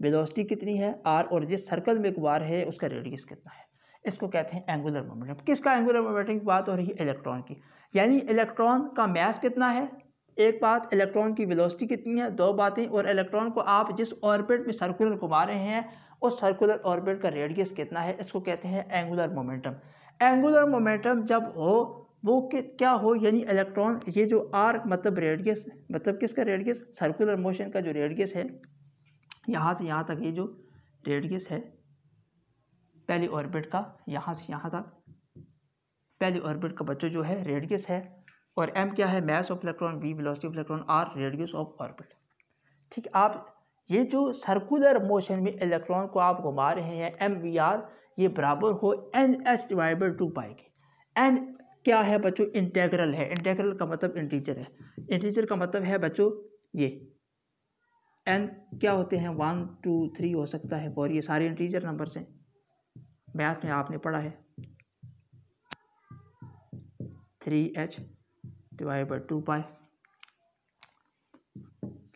वेलोसिटी कितनी है आर और जिस सर्कल में घुमा रहे हैं उसका रेडियस कितना है इसको कहते हैं एंगुलर मोमेंटम किसका एंगुलर मोमेंटम की बात हो रही है इलेक्ट्रॉन की यानी इलेक्ट्रॉन का मैस कितना है एक बात इलेक्ट्रॉन की वेलोसिटी कितनी है दो बातें और इलेक्ट्रॉन को आप जिस ऑर्बिट में सर्कुलर घुमा रहे हैं उस सर्कुलर ऑर्बिट का रेडियस कितना है इसको कहते हैं एंगुलर मोमेंटम एंगुलर मोमेंटम जब हो वो क्या हो यानी इलेक्ट्रॉन ये जो आर मतलब रेडियस मतलब किसका रेडियस सर्कुलर मोशन का जो रेडियस है यहाँ से यहाँ तक ये जो रेडियस है पहली ऑर्बिट का यहाँ से यहाँ तक पहली ऑर्बिट का बच्चों जो है रेडियस है और एम क्या है mass of electron v velocity of electron r radius of orbit ठीक आप ये जो सर्कुलर मोशन में इलेक्ट्रॉन को आप घुमा रहे हैं एम वी आर ये बराबर हो n h divided two pi के एन क्या है बच्चों इंटेग्रल है इंटेग्रल का मतलब इंटीजर है इंटीजर का मतलब है बच्चों ये एन क्या होते हैं वन टू थ्री हो सकता है फोर ये सारे इंटीजर नंबर्स हैं मैथ में आपने पढ़ा है three h divide by two pi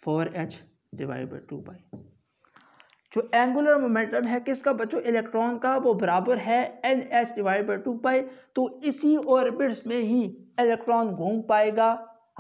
four h divide by two pi जो एंगुलर मोमेंटम है किसका बच्चों इलेक्ट्रॉन का वो बराबर है n h divide by two pi तो इसी ऑर्बिट्स में ही इलेक्ट्रॉन घूम पाएगा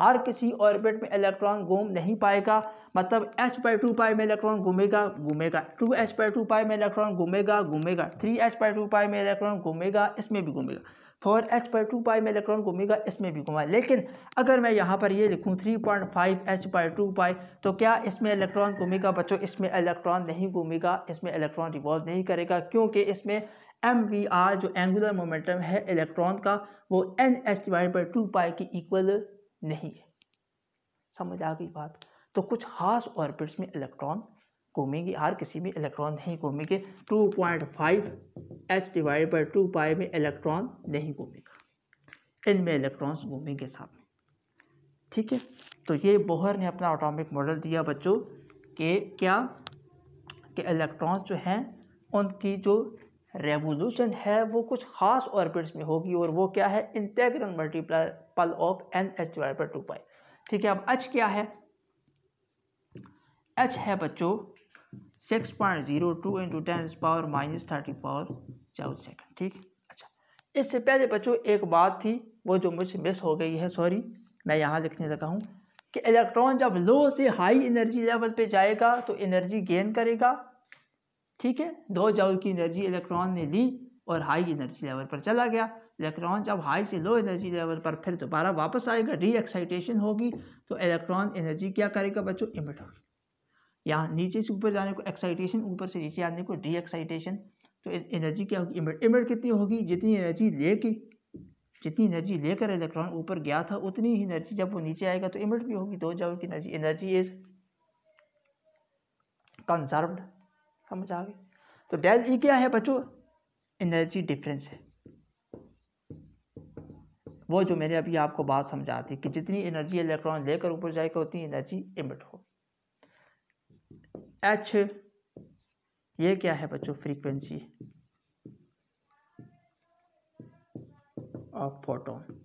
हर किसी ऑर्बिट में इलेक्ट्रॉन घूम नहीं पाएगा मतलब एच बाई टू पाई में इलेक्ट्रॉन घूमेगा घूमेगा two h by two pi में इलेक्ट्रॉन घूमेगा घूमेगा three h by two pi में इलेक्ट्रॉन घूमेगा इसमें भी घूमेगा four h by two pi में इलेक्ट्रॉन घूमेगा इसमें भी घूमेगा लेकिन अगर मैं यहाँ पर ये लिखूँ three point five h by two pi तो क्या इसमें इलेक्ट्रॉन घूमेगा बच्चों इसमें इलेक्ट्रॉन नहीं घूमेगा इसमें इलेक्ट्रॉन रिवॉल्व नहीं करेगा क्योंकि इसमें एम वी आर जो एंगुलर मोमेंटम है इलेक्ट्रॉन का वो n h divide by two pi की इक्वल नहीं है समझ आ गई बात तो कुछ खास ऑर्बिट्स में इलेक्ट्रॉन घूमेंगे हर किसी में इलेक्ट्रॉन नहीं घूमेंगे 2.5 h divide by two pi में इलेक्ट्रॉन नहीं घूमेगा इनमें इलेक्ट्रॉन्स घूमेंगे साथ में ठीक है तो ये बोहर ने अपना ऑटोमिक मॉडल दिया बच्चों के क्या कि इलेक्ट्रॉन्स जो हैं उनकी जो रेवोल्यूशन है वो कुछ ख़ास ऑर्बिट्स में होगी और वो क्या है integral multiple of n h divide by two pi ठीक है अब एच क्या है एच है बच्चों six point zero two into ten power minus thirty power चौदह सेकेंड ठीक अच्छा इससे पहले बच्चों एक बात थी वो जो मुझसे मिस हो गई है सॉरी मैं यहाँ लिखने लगा हूँ कि इलेक्ट्रॉन जब लो से हाई एनर्जी लेवल पे जाएगा तो एनर्जी गेन करेगा ठीक है दो जाऊ की एनर्जी इलेक्ट्रॉन ने ली और हाई एनर्जी लेवल पर चला गया इलेक्ट्रॉन जब हाई से लो एनर्जी लेवल पर फिर दोबारा वापस आएगा री एक्साइटेशन होगी तो इलेक्ट्रॉन एनर्जी क्या करेगा बच्चों इमिट होगी यहाँ नीचे से ऊपर जाने को एक्साइटेशन ऊपर से नीचे आने को डी एक्साइटेशन तो एनर्जी क्या होगी इमिट इमिट कितनी होगी जितनी एनर्जी लेके जितनी एनर्जी लेकर इलेक्ट्रॉन ऊपर गया था उतनी ही एनर्जी जब वो नीचे आएगा तो इमिट भी होगी दो जाओ की एनर्जी एनर्जी इज कंजर्व्ड समझ आ गई तो डेल ई e क्या है बच्चों एनर्जी डिफरेंस है वो जो मैंने अभी आपको बात समझा थी कि जितनी एनर्जी इलेक्ट्रॉन लेकर ऊपर जाएगा उतनी एनर्जी इमिट हो एच ये क्या है बच्चों frequency of photon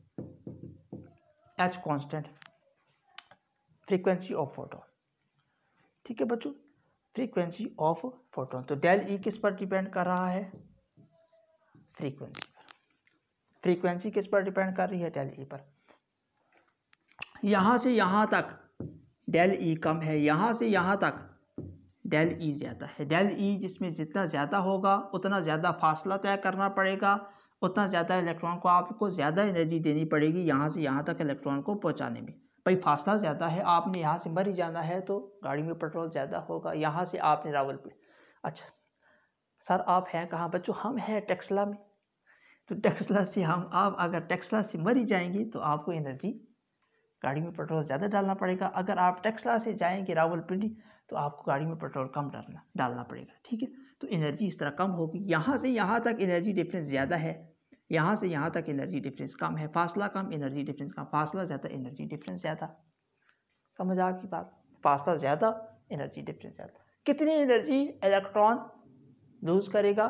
h constant frequency of photon ठीक है बच्चों फ्रीक्वेंसी ऑफ फोटोन तो डेल ई e किस पर डिपेंड कर रहा है फ्रीक्वेंसी फ्रीक्वेंसी किस पर डिपेंड कर रही है डेल ई पर यहाँ से यहाँ तक डेल ई कम है यहाँ से यहाँ तक डेल ई ज़्यादा है डेल ई जिसमें जितना ज़्यादा होगा उतना ज़्यादा फासला तय करना पड़ेगा उतना ज़्यादा इलेक्ट्रॉन को आपको ज़्यादा एनर्जी देनी पड़ेगी यहाँ से यहाँ तक इलेक्ट्रॉन को पहुँचाने में भाई फासला ज़्यादा है आपने यहाँ से ही जाना है तो गाड़ी में पेट्रोल ज़्यादा होगा यहाँ से आपने रावल अच्छा सर आप हैं कहाँ बच्चों हम हैं टेक्सला में तो टेक्सला से हम आप अगर टेक्सला से मरी जाएंगे तो आपको एनर्जी गाड़ी में पेट्रोल ज़्यादा डालना पड़ेगा अगर आप टेक्सला से जाएंगे रावलपिंडी तो आपको गाड़ी में पेट्रोल कम डालना डालना पड़ेगा ठीक है तो एनर्जी इस तरह कम होगी यहाँ से यहाँ तक एनर्जी डिफरेंस ज़्यादा है यहाँ से यहाँ तक एनर्जी डिफरेंस कम है फासला कम एनर्जी डिफरेंस कम फासला ज़्यादा एनर्जी डिफरेंस ज़्यादा समझ आ गई बात फासला ज़्यादा एनर्जी डिफरेंस ज़्यादा कितनी एनर्जी इलेक्ट्रॉन लूज़ करेगा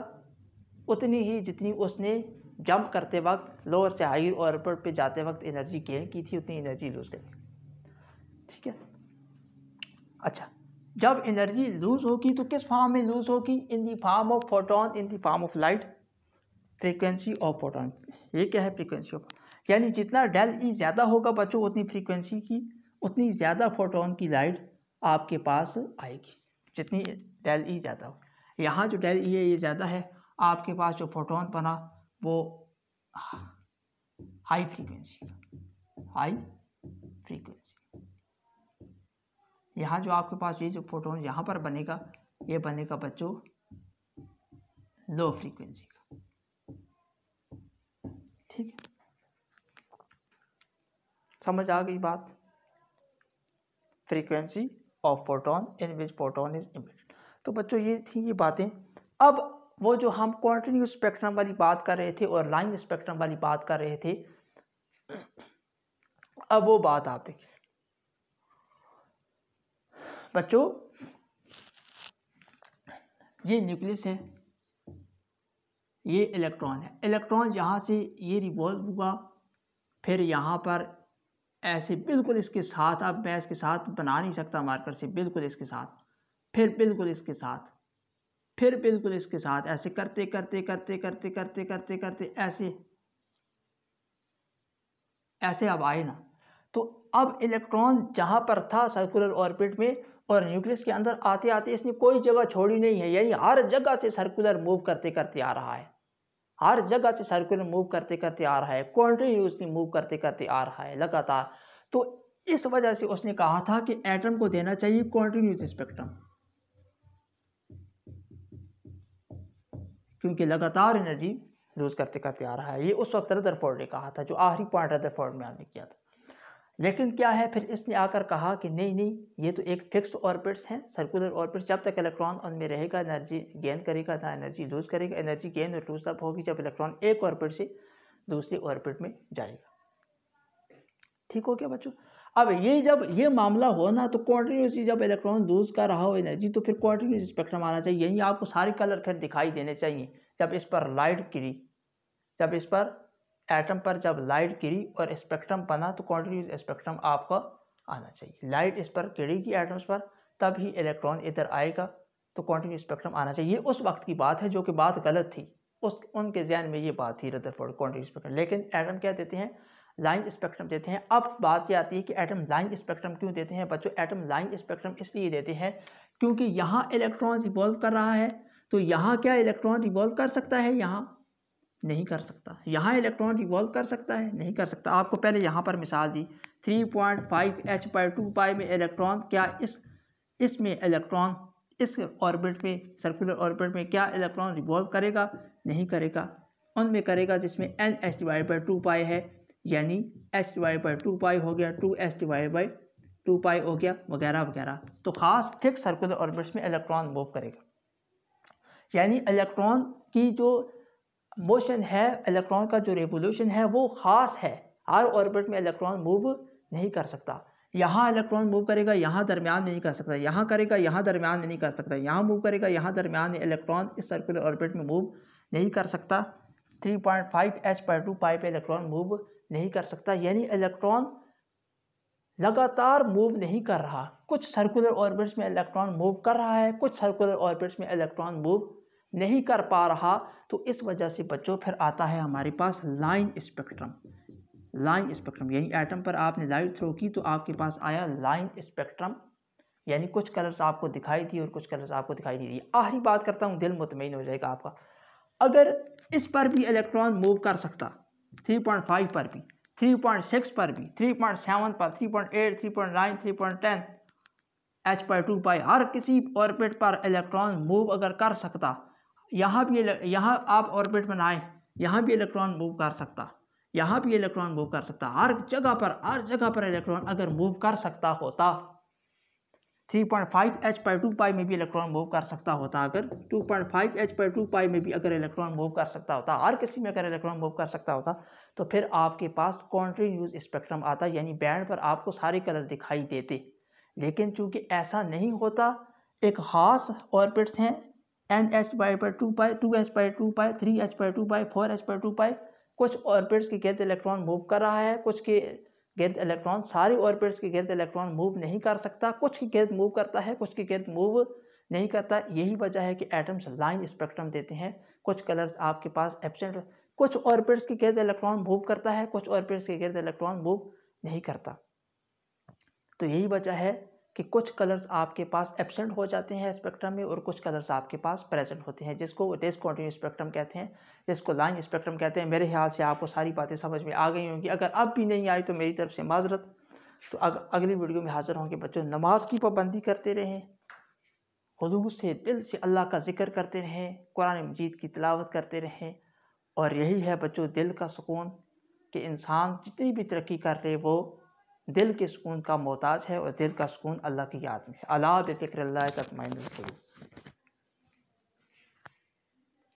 उतनी ही जितनी उसने जंप करते वक्त लोअर से हायर ऑर्बिट पे जाते वक्त एनर्जी गेन की थी उतनी एनर्जी लूज़ करेंगे ठीक है अच्छा जब एनर्जी लूज़ होगी तो किस फॉर्म में लूज़ होगी in the form of photon in the form of light frequency of photon ये क्या है फ्रीक्वेंसी ऑफ यानी जितना डेल ई ज़्यादा होगा बच्चों उतनी फ्रीक्वेंसी की उतनी ज़्यादा फोटोन की लाइट आपके पास आएगी जितनी डेल ई ज़्यादा हो यहाँ जो डेल ई है ये ज़्यादा है आपके पास जो फोटोन बना वो हाई फ्रीक्वेंसी हाई फ्रीक्वेंसी यहाँ जो आपके पास ये जो फोटोन यहाँ पर बनेगा ये बनेगा बच्चों लो फ्रीक्वेंसी का ठीक है समझ आ गई बात frequency of proton in which proton is emitted तो बच्चों ये थी ये बातें अब वो जो हम क्वान्टिन्यू स्पेक्ट्रम वाली बात कर रहे थे और लाइन स्पेक्ट्रम वाली बात कर रहे थे अब वो बात आप देखिए बच्चों ये न्यूक्लियस है ये इलेक्ट्रॉन है इलेक्ट्रॉन यहाँ से ये रिवॉल्व हुआ फिर यहाँ पर ऐसे बिल्कुल इसके साथ अब मैं इसके साथ बना नहीं सकता मार्कर से बिल्कुल इसके साथ फिर बिल्कुल इसके साथ फिर बिल्कुल इसके साथ ऐसे करते करते करते करते करते करते करते ऐसे ऐसे अब आए ना तो अब इलेक्ट्रॉन जहाँ पर था सर्कुलर ऑर्बिट में और न्यूक्लियस के अंदर आते आते इसने कोई जगह छोड़ी नहीं है यानी हर जगह से सर्कुलर मूव करते करते आ रहा है हर जगह से सर्कुलर मूव करते करते आ रहा है कॉन्टिन्यूसली मूव करते करते आ रहा है लगातार तो इस वजह से उसने कहा था कि एटम को देना चाहिए कॉन्टिन्यूस स्पेक्ट्रम क्योंकि लगातार एनर्जी लूज़ करते करते आ रहा है ये उस वक्त रदरफोर्ड ने कहा था जो आखिरी पॉइंट रदरफोर्ड में हमने किया था लेकिन क्या है फिर इसने आकर कहा कि नहीं नहीं ये तो एक फिक्स्ड ऑर्बिट्स हैं सर्कुलर ऑर्बिट्स जब तक इलेक्ट्रॉन उनमें रहेगा एनर्जी गेन करेगा ना एनर्जी लूज़ करेगा एनर्जी गेन और लूज तब होगी जब इलेक्ट्रॉन एक ऑर्बिट से दूसरी ऑर्बिट में जाएगा ठीक हो गया बच्चों अब ये जब ये मामला हो ना तो क्वान्टिन्यूसली जब इलेक्ट्रॉन दूस का रहा हो एनर्जी तो फिर क्वान्टिन्यूस स्पेक्ट्रम आना चाहिए यही आपको सारे कलर फिर दिखाई देने चाहिए जब इस पर लाइट गिरी जब इस पर एटम पर जब लाइट गिरी और स्पेक्ट्रम बना तो क्वान्टिन्यूस स्पेक्ट्रम आपका आना चाहिए लाइट इस पर गिरेगी एटम्स पर तब ही इलेक्ट्रॉन इधर आएगा तो क्वान्टिन्यूस स्पेक्ट्रम आना चाहिए ये उस वक्त की बात है जो कि बात गलत थी उस उनके जहन में ये बात थी रदरफोर्ड क्वान्टिन्यूस स्पेक्ट्रम लेकिन एटम क्या देते हैं लाइन स्पेक्ट्रम देते हैं अब बात यह आती है कि एटम लाइन स्पेक्ट्रम क्यों देते हैं बच्चों एटम लाइन स्पेक्ट्रम इसलिए देते हैं क्योंकि यहाँ इलेक्ट्रॉन रिवॉल्व कर रहा है तो यहाँ क्या इलेक्ट्रॉन रिवॉल्व कर सकता है यहाँ नहीं कर सकता यहाँ इलेक्ट्रॉन रिवॉल्व कर सकता है नहीं कर सकता आपको पहले यहाँ पर मिसाल दी three point five h pi two pi में इलेक्ट्रॉन क्या इस इसमें इलेक्ट्रॉन इस ऑर्बिट में सर्कुलर ऑर्बिट में क्या इलेक्ट्रॉन रिवॉल्व करेगा नहीं करेगा उनमें करेगा जिसमें n h divide by two pi है यानी h divide by two pi हो गया two h divide by two pi हो गया वगैरह वगैरह तो खास फिक्स सर्कुलर ऑर्बिट्स में इलेक्ट्रॉन मूव करेगा यानी इलेक्ट्रॉन की जो मोशन है इलेक्ट्रॉन का जो रेवोल्यूशन है वो ख़ास है हर ऑर्बिट में इलेक्ट्रॉन मूव नहीं कर सकता यहाँ इलेक्ट्रॉन मूव करेगा यहाँ दरमियान में नहीं कर सकता यहाँ करेगा यहाँ दरमियान में नहीं कर सकता यहाँ मूव करेगा यहाँ दरमियान में इलेक्ट्रॉन इस सर्कुलर ऑर्बिट में मूव नहीं कर सकता 3.5 पॉइंट फाइव एच पर टू पाई पे इलेक्ट्रॉन मूव नहीं कर सकता यानी इलेक्ट्रॉन लगातार मूव नहीं कर रहा कुछ सर्कुलर ऑर्बिट्स में इलेक्ट्रॉन मूव कर रहा है कुछ सर्कुलर ऑर्बिट्स में इलेक्ट्रॉन मूव नहीं कर पा रहा तो इस वजह से बच्चों फिर आता है हमारे पास लाइन स्पेक्ट्रम लाइन स्पेक्ट्रम यानी एटम पर आपने लाइट थ्रो की तो आपके पास आया लाइन स्पेक्ट्रम यानी कुछ कलर्स आपको दिखाई दिए और कुछ कलर्स आपको दिखाई नहीं दिए आखिरी बात करता हूँ दिल मुतमिन हो जाएगा आपका अगर इस पर भी इलेक्ट्रॉन मूव कर सकता थ्री पॉइंट फाइव पर भी थ्री पॉइंट सिक्स पर भी थ्री पॉइंट सेवन पर three point eight three point nine three point ten h पर टू पाई हर किसी ऑर्बिट पर इलेक्ट्रॉन मूव अगर कर सकता यहाँ भी यहाँ आप ऑर्बिट में ना आए यहाँ भी इलेक्ट्रॉन मूव कर सकता यहाँ भी इलेक्ट्रॉन मूव कर सकता हर जगह पर हर जगह पर इलेक्ट्रॉन अगर मूव कर सकता होता थ्री पॉइंट फाइव एच पर टू पाई में भी इलेक्ट्रॉन मूव कर सकता होता अगर टू पॉइंट फाइव एच पर टू पाई में भी अगर इलेक्ट्रॉन मूव कर सकता होता हर किसी में अगर इलेक्ट्रॉन मूव कर सकता होता तो फिर आपके पास कॉन्ट्रीन्यूज स्पेक्ट्रम आता यानी बैंड पर आपको सारे कलर दिखाई देते लेकिन चूंकि ऐसा नहीं होता एक खास ऑर्बिट्स हैं एन एच पाई पर two pi two h pi two pi three h pi two pi four h pi two pi कुछ ऑर्बिट्स के कहते इलेक्ट्रॉन मूव कर रहा है कुछ के गेंद इलेक्ट्रॉन सारी ऑर्बिट्स के गेंद इलेक्ट्रॉन मूव नहीं कर सकता कुछ की गेंद मूव करता है कुछ की गेंद मूव नहीं करता यही वजह है कि एटम्स लाइन स्पेक्ट्रम देते हैं कुछ कलर्स आपके पास एबसेंट कुछ ऑर्बिट्स की गेंद इलेक्ट्रॉन मूव करता है कुछ ऑर्बिट्स की गेंद इलेक्ट्रॉन मूव नहीं करता तो यही वजह है कि कुछ कलर्स आपके पास एबसेंट हो जाते हैं स्पेक्ट्रम में और कुछ कलर्स आपके पास प्रेजेंट होते हैं जिसको डिसकॉन्टिन्यू स्पेक्ट्रम कहते हैं जिसको लाइन स्पेक्ट्रम कहते हैं मेरे ख्याल से आपको सारी बातें समझ में आ गई होंगी अगर अब भी नहीं आई तो मेरी तरफ से माजरत तो अग, अगली वीडियो में हाज़िर होंगे बच्चों नमाज की पाबंदी करते रहें खलूस से दिल से अल्लाह का जिक्र करते रहें कुरान मजीद की तलावत करते रहें और यही है बच्चों दिल का सुकून कि इंसान जितनी भी तरक्की कर रहे वो दिल के सुकून का मोहताज है और दिल का सुकून अल्लाह की याद में अला बेफिक्र ततमिन